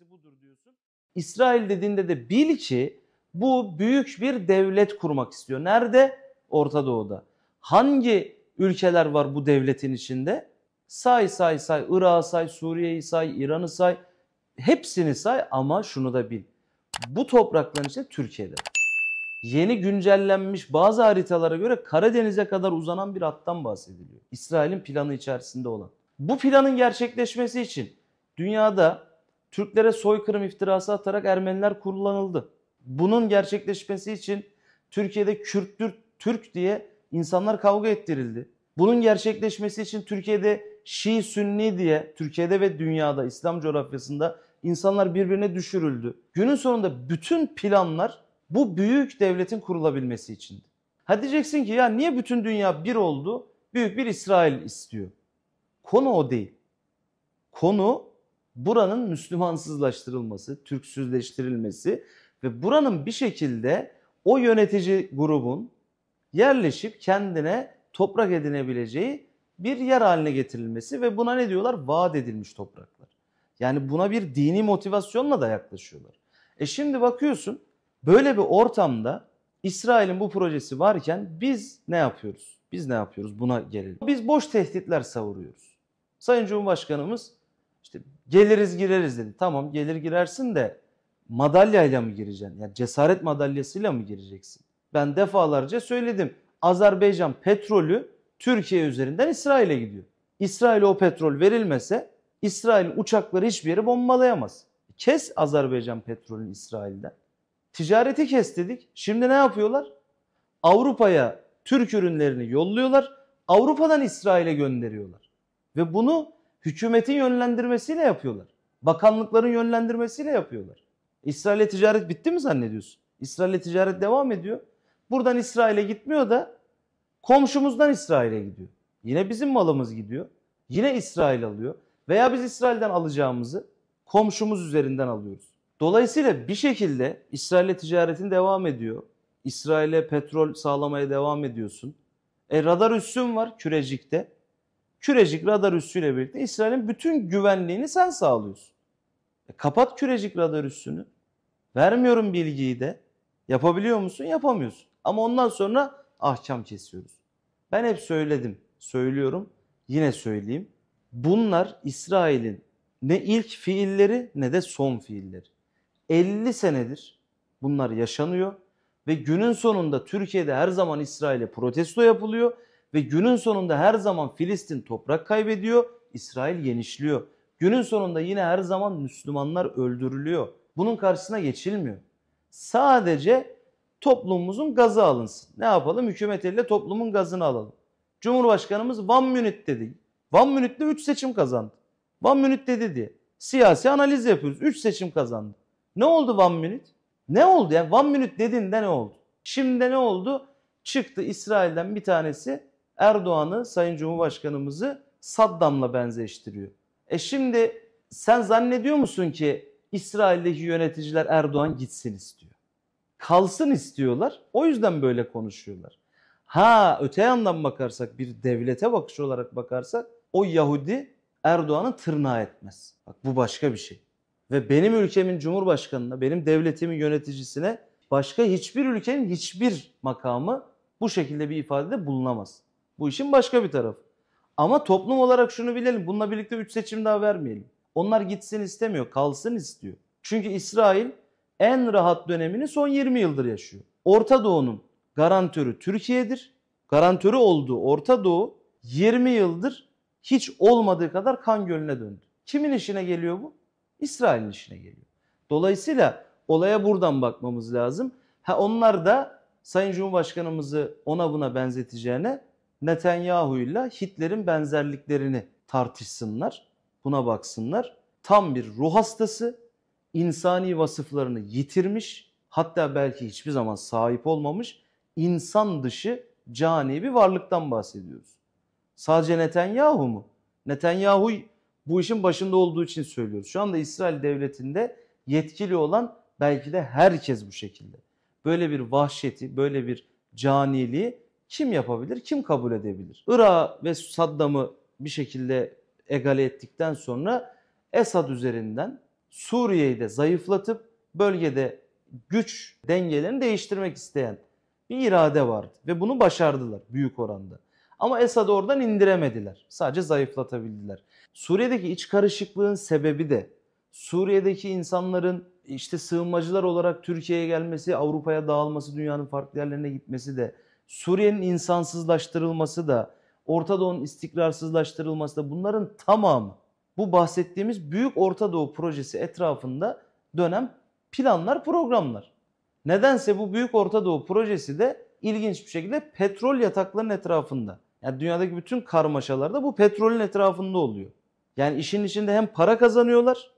meselesi budur diyorsun. İsrail dediğinde de bil ki bu büyük bir devlet kurmak istiyor. Nerede? Orta Doğu'da. Hangi ülkeler var bu devletin içinde? Say say say, Irak'ı say, Suriye'yi say, İran'ı say. Hepsini say ama şunu da bil. Bu toprakların içinde Türkiye'de. Yeni güncellenmiş bazı haritalara göre Karadeniz'e kadar uzanan bir hattan bahsediliyor. İsrail'in planı içerisinde olan. Bu planın gerçekleşmesi için dünyada Türklere soykırım iftirası atarak Ermeniler kullanıldı. Bunun gerçekleşmesi için Türkiye'de Kürttür Türk diye insanlar kavga ettirildi. Bunun gerçekleşmesi için Türkiye'de Şii Sünni diye Türkiye'de ve dünyada İslam coğrafyasında insanlar birbirine düşürüldü. Günün sonunda bütün planlar bu büyük devletin kurulabilmesi içindi. Ha diyeceksin ki ya niye bütün dünya bir oldu? Büyük bir İsrail istiyor. Konu o değil. Konu buranın Müslümansızlaştırılması, Türksüzleştirilmesi ve buranın bir şekilde o yönetici grubun yerleşip kendine toprak edinebileceği bir yer haline getirilmesi ve buna ne diyorlar? Vaat edilmiş topraklar. Yani buna bir dini motivasyonla da yaklaşıyorlar. E şimdi bakıyorsun böyle bir ortamda İsrail'in bu projesi varken biz ne yapıyoruz? Biz ne yapıyoruz? Buna gelelim. Biz boş tehditler savuruyoruz. Sayın Cumhurbaşkanımız işte Geliriz gireriz dedi. Tamam gelir girersin de madalyayla mı gireceksin? Yani cesaret madalyasıyla mı gireceksin? Ben defalarca söyledim. Azerbaycan petrolü Türkiye üzerinden İsrail'e gidiyor. İsrail'e o petrol verilmese İsrail uçakları hiçbir yere bombalayamaz. Kes Azerbaycan petrolünü İsrail'den. Ticareti kes dedik. Şimdi ne yapıyorlar? Avrupa'ya Türk ürünlerini yolluyorlar. Avrupa'dan İsrail'e gönderiyorlar. Ve bunu Hükümetin yönlendirmesiyle yapıyorlar. Bakanlıkların yönlendirmesiyle yapıyorlar. İsrail'e ticaret bitti mi zannediyorsun? İsrail'e ticaret devam ediyor. Buradan İsrail'e gitmiyor da komşumuzdan İsrail'e gidiyor. Yine bizim malımız gidiyor. Yine İsrail alıyor. Veya biz İsrail'den alacağımızı komşumuz üzerinden alıyoruz. Dolayısıyla bir şekilde İsrail'e ticaretin devam ediyor. İsrail'e petrol sağlamaya devam ediyorsun. E radar üssün var kürecikte. Kürecik radar üssüyle birlikte İsrail'in bütün güvenliğini sen sağlıyorsun. E kapat Kürecik radar üssünü. Vermiyorum bilgiyi de. Yapabiliyor musun? Yapamıyorsun. Ama ondan sonra ahkam kesiyoruz. Ben hep söyledim, söylüyorum, yine söyleyeyim. Bunlar İsrail'in ne ilk fiilleri ne de son fiilleri. 50 senedir bunlar yaşanıyor ve günün sonunda Türkiye'de her zaman İsrail'e protesto yapılıyor ve günün sonunda her zaman Filistin toprak kaybediyor, İsrail genişliyor. Günün sonunda yine her zaman Müslümanlar öldürülüyor. Bunun karşısına geçilmiyor. Sadece toplumumuzun gazı alınsın. Ne yapalım? Hükümet eliyle toplumun gazını alalım. Cumhurbaşkanımız Van Münit dedi. Van Münit'te 3 seçim kazandı. Van Münit dedi diye. Siyasi analiz yapıyoruz. 3 seçim kazandı. Ne oldu Van Münit? Ne oldu ya? Van Münit dediğinde ne oldu? Şimdi ne oldu? Çıktı İsrail'den bir tanesi Erdoğan'ı, Sayın Cumhurbaşkanımızı Saddam'la benzeştiriyor. E şimdi sen zannediyor musun ki İsrail'deki yöneticiler Erdoğan gitsin istiyor. Kalsın istiyorlar. O yüzden böyle konuşuyorlar. Ha öte yandan bakarsak bir devlete bakış olarak bakarsak o Yahudi Erdoğan'ın tırnağı etmez. Bak bu başka bir şey. Ve benim ülkemin cumhurbaşkanına, benim devletimin yöneticisine başka hiçbir ülkenin hiçbir makamı bu şekilde bir ifadede bulunamaz. Bu işin başka bir tarafı. Ama toplum olarak şunu bilelim. Bununla birlikte 3 seçim daha vermeyelim. Onlar gitsin istemiyor, kalsın istiyor. Çünkü İsrail en rahat dönemini son 20 yıldır yaşıyor. Orta Doğu'nun garantörü Türkiye'dir. Garantörü olduğu Orta Doğu 20 yıldır hiç olmadığı kadar kan gölüne döndü. Kimin işine geliyor bu? İsrail'in işine geliyor. Dolayısıyla olaya buradan bakmamız lazım. Ha onlar da Sayın Cumhurbaşkanımızı ona buna benzeteceğine Netanyahu ile Hitler'in benzerliklerini tartışsınlar, buna baksınlar. Tam bir ruh hastası, insani vasıflarını yitirmiş, hatta belki hiçbir zaman sahip olmamış insan dışı cani bir varlıktan bahsediyoruz. Sadece Netanyahu mu? Netanyahu bu işin başında olduğu için söylüyoruz. Şu anda İsrail devletinde yetkili olan belki de herkes bu şekilde. Böyle bir vahşeti, böyle bir caniliği kim yapabilir, kim kabul edebilir? Irak ve Saddam'ı bir şekilde egale ettikten sonra Esad üzerinden Suriye'yi de zayıflatıp bölgede güç dengelerini değiştirmek isteyen bir irade vardı ve bunu başardılar büyük oranda. Ama Esad'ı oradan indiremediler. Sadece zayıflatabildiler. Suriye'deki iç karışıklığın sebebi de Suriye'deki insanların işte sığınmacılar olarak Türkiye'ye gelmesi, Avrupa'ya dağılması, dünyanın farklı yerlerine gitmesi de Suriye'nin insansızlaştırılması da, Orta Doğu'nun istikrarsızlaştırılması da bunların tamamı bu bahsettiğimiz Büyük Orta Doğu projesi etrafında dönem planlar, programlar. Nedense bu Büyük Orta Doğu projesi de ilginç bir şekilde petrol yataklarının etrafında. Yani dünyadaki bütün karmaşalarda bu petrolün etrafında oluyor. Yani işin içinde hem para kazanıyorlar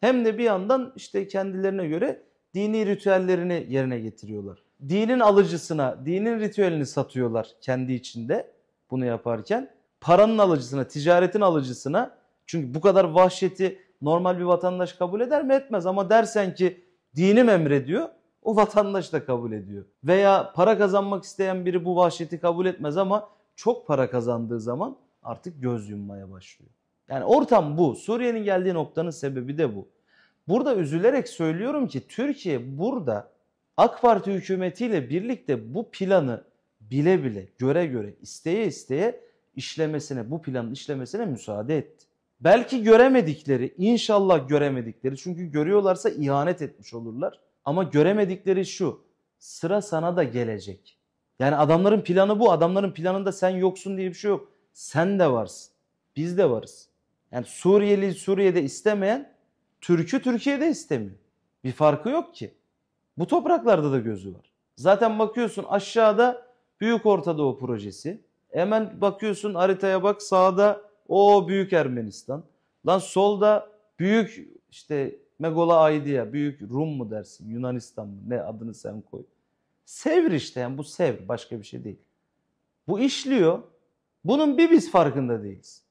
hem de bir yandan işte kendilerine göre dini ritüellerini yerine getiriyorlar dinin alıcısına, dinin ritüelini satıyorlar kendi içinde bunu yaparken. Paranın alıcısına, ticaretin alıcısına. Çünkü bu kadar vahşeti normal bir vatandaş kabul eder mi? Etmez ama dersen ki dinim emrediyor o vatandaş da kabul ediyor. Veya para kazanmak isteyen biri bu vahşeti kabul etmez ama çok para kazandığı zaman artık göz yummaya başlıyor. Yani ortam bu. Suriye'nin geldiği noktanın sebebi de bu. Burada üzülerek söylüyorum ki Türkiye burada AK Parti hükümetiyle birlikte bu planı bile bile, göre göre, isteye isteye işlemesine, bu planın işlemesine müsaade etti. Belki göremedikleri, inşallah göremedikleri çünkü görüyorlarsa ihanet etmiş olurlar. Ama göremedikleri şu, sıra sana da gelecek. Yani adamların planı bu, adamların planında sen yoksun diye bir şey yok. Sen de varsın, biz de varız. Yani Suriyeli Suriye'de istemeyen, Türk'ü Türkiye'de istemiyor. Bir farkı yok ki. Bu topraklarda da gözü var. Zaten bakıyorsun aşağıda Büyük Ortadoğu projesi. Hemen bakıyorsun haritaya bak sağda o Büyük Ermenistan. Lan solda Büyük işte Megola Aydiya, Büyük Rum mu dersin, Yunanistan mı ne adını sen koy. Sevr işte yani bu sevr başka bir şey değil. Bu işliyor. Bunun bir biz farkında değiliz.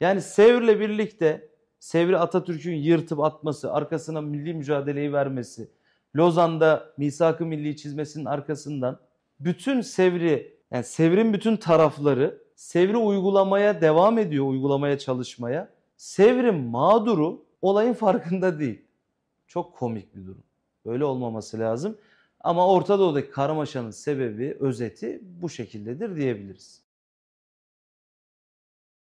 Yani Sevr'le birlikte Sevr'i Atatürk'ün yırtıp atması, arkasına milli mücadeleyi vermesi, Lozan'da misak-ı milli çizmesinin arkasından bütün Sevri, yani Sevr'in bütün tarafları Sevri uygulamaya devam ediyor, uygulamaya çalışmaya. Sevr'in mağduru olayın farkında değil. Çok komik bir durum. Böyle olmaması lazım. Ama Orta Doğu'daki karmaşanın sebebi, özeti bu şekildedir diyebiliriz.